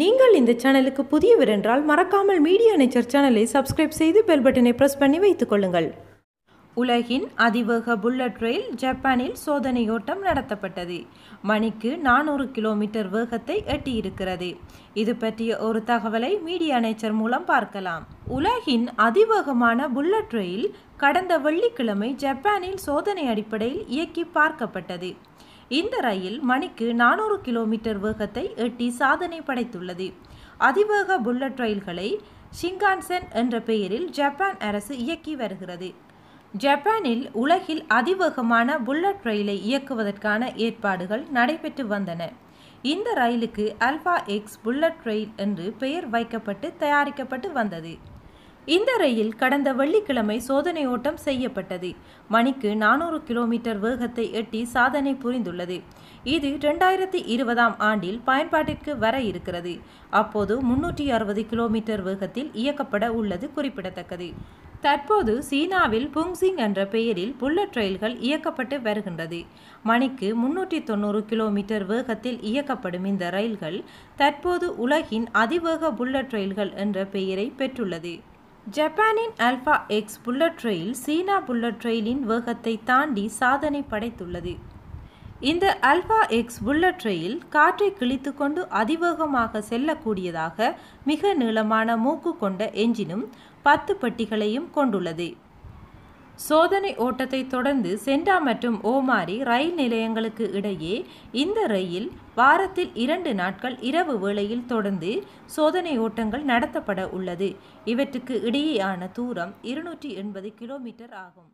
நீங்கள் இந்த சேனலுக்கு புதியவர் என்றால் மறக்காமல் மீடியா நேச்சர் சேனலை சப்ஸ்கிரைப் செய்து பெல் பட்டனை ப்ரெஸ் பண்ணி வைத்துக் கொள்ளுங்கள் உலகின் அதிவேக புல்லட் ரயில் ஜப்பானில் சோதனையோட்டம் நடத்தப்பட்டது மணிக்கு நானூறு கிலோமீட்டர் வேகத்தை எட்டியிருக்கிறது இது பற்றிய ஒரு தகவலை மீடியா நேச்சர் மூலம் பார்க்கலாம் உலகின் அதிவேகமான புல்லட் ரயில் கடந்த வெள்ளிக்கிழமை ஜப்பானில் சோதனை அடிப்படையில் இயக்கி பார்க்கப்பட்டது இந்த ரயில் மணிக்கு நானூறு கிலோமீட்டர் வேகத்தை எட்டி சாதனை படைத்துள்ளது அதிவேக புல்லட் ரயில்களை ஷிங்கான்சென் என்ற பெயரில் ஜப்பான் அரசு இயக்கி வருகிறது ஜப்பானில் உலகில் அதிவேகமான புல்லட் ரயிலை இயக்குவதற்கான ஏற்பாடுகள் நடைபெற்று வந்தன இந்த ரயிலுக்கு அல்பா எக்ஸ் புல்லட் ரயில் என்று பெயர் வைக்கப்பட்டு தயாரிக்கப்பட்டு வந்தது இந்த ரயில் கடந்த வெள்ளிக்கிழமை சோதனை ஓட்டம் செய்யப்பட்டது மணிக்கு நானூறு கிலோமீட்டர் வேகத்தை எட்டி சாதனை புரிந்துள்ளது இது ரெண்டாயிரத்தி இருபதாம் ஆண்டில் பயன்பாட்டிற்கு வர இருக்கிறது அப்போது முன்னூற்றி அறுபது கிலோமீட்டர் வேகத்தில் இயக்கப்பட உள்ளது குறிப்பிடத்தக்கது தற்போது சீனாவில் புங்சிங் என்ற பெயரில் புல்லட் ரயில்கள் இயக்கப்பட்டு வருகின்றது மணிக்கு முன்னூற்றி தொண்ணூறு கிலோமீட்டர் வேகத்தில் இயக்கப்படும் இந்த ரயில்கள் தற்போது உலகின் அதிவேக புல்லட் ரயில்கள் என்ற பெயரை பெற்றுள்ளது ஜப்பானின் Alfa X bullet train China bullet ட்ரெயிலின் வேகத்தை தாண்டி சாதனை படைத்துள்ளது இந்த அல்ஃபா எக்ஸ் புல்லட் ட்ரெயில் காற்றை கிழித்து கொண்டு அதிவேகமாக செல்லக்கூடியதாக மிக நீளமான மூக்கு கொண்ட எஞ்சினும் பத்து பெட்டிகளையும் கொண்டுள்ளது சோதனை ஓட்டத்தை தொடர்ந்து சென்டா மற்றும் ஓமாரி ரயில் நிலையங்களுக்கு இடையே இந்த ரயில் வாரத்தில் இரண்டு நாட்கள் இரவு வேளையில் தொடர்ந்து சோதனை ஓட்டங்கள் நடத்தப்பட உள்ளது இவற்றுக்கு இடையேயான தூரம் இருநூற்றி எண்பது கிலோமீட்டர் ஆகும்